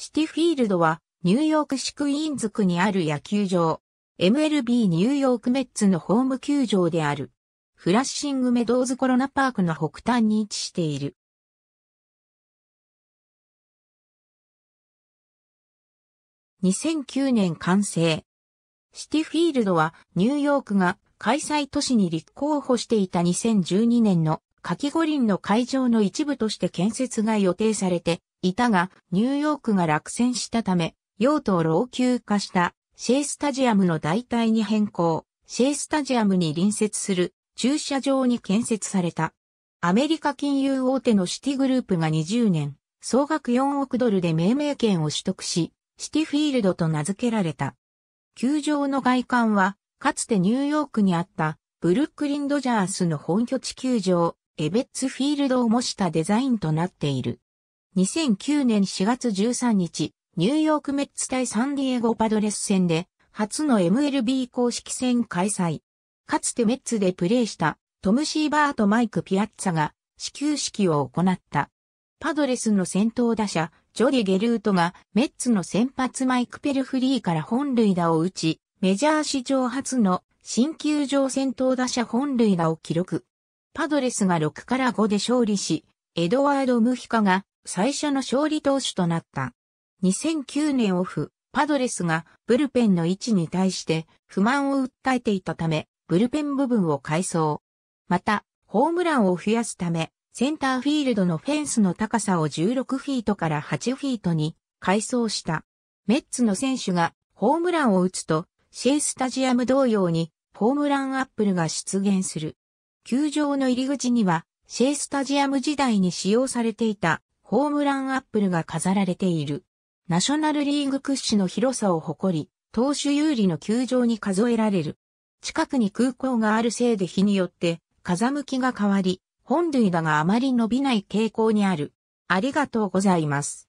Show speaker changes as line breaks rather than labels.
シティフィールドはニューヨーク市クイーンズ区にある野球場。MLB ニューヨークメッツのホーム球場である。フラッシングメドーズコロナパークの北
端に位置している。
2009年完成。シティフィールドはニューヨークが開催都市に立候補していた2012年の季五輪の会場の一部として建設が予定されていたが、ニューヨークが落選したため、用途を老朽化したシェイスタジアムの代替に変更、シェイスタジアムに隣接する駐車場に建設された。アメリカ金融大手のシティグループが20年、総額4億ドルで命名権を取得し、シティフィールドと名付けられた。球場の外観は、かつてニューヨークにあった、ブルックリン・ドジャースの本拠地球場、エベッツフィールドを模したデザインとなっている。2009年4月13日、ニューヨークメッツ対サンディエゴパドレス戦で、初の MLB 公式戦開催。かつてメッツでプレーしたトム・シーバーとマイク・ピアッツァが始球式を行った。パドレスの先頭打者、ジョディ・ゲルートがメッツの先発マイク・ペルフリーから本塁打を打ち、メジャー史上初の新球場先頭打者本塁打を記録。パドレスが6から5で勝利し、エドワード・ムヒカが最初の勝利投手となった。2009年オフ、パドレスがブルペンの位置に対して不満を訴えていたため、ブルペン部分を改装。また、ホームランを増やすため、センターフィールドのフェンスの高さを16フィートから8フィートに改装した。メッツの選手がホームランを打つと、シェイスタジアム同様にホームランアップルが出現する。球場の入り口には、シェイスタジアム時代に使用されていたホームランアップルが飾られている。ナショナルリーグ屈指の広さを誇り、投手有利の球場に数えられる。近くに空港があるせいで日によって風向きが変わり、本塁打があまり伸びない傾向にある。ありがとうございます。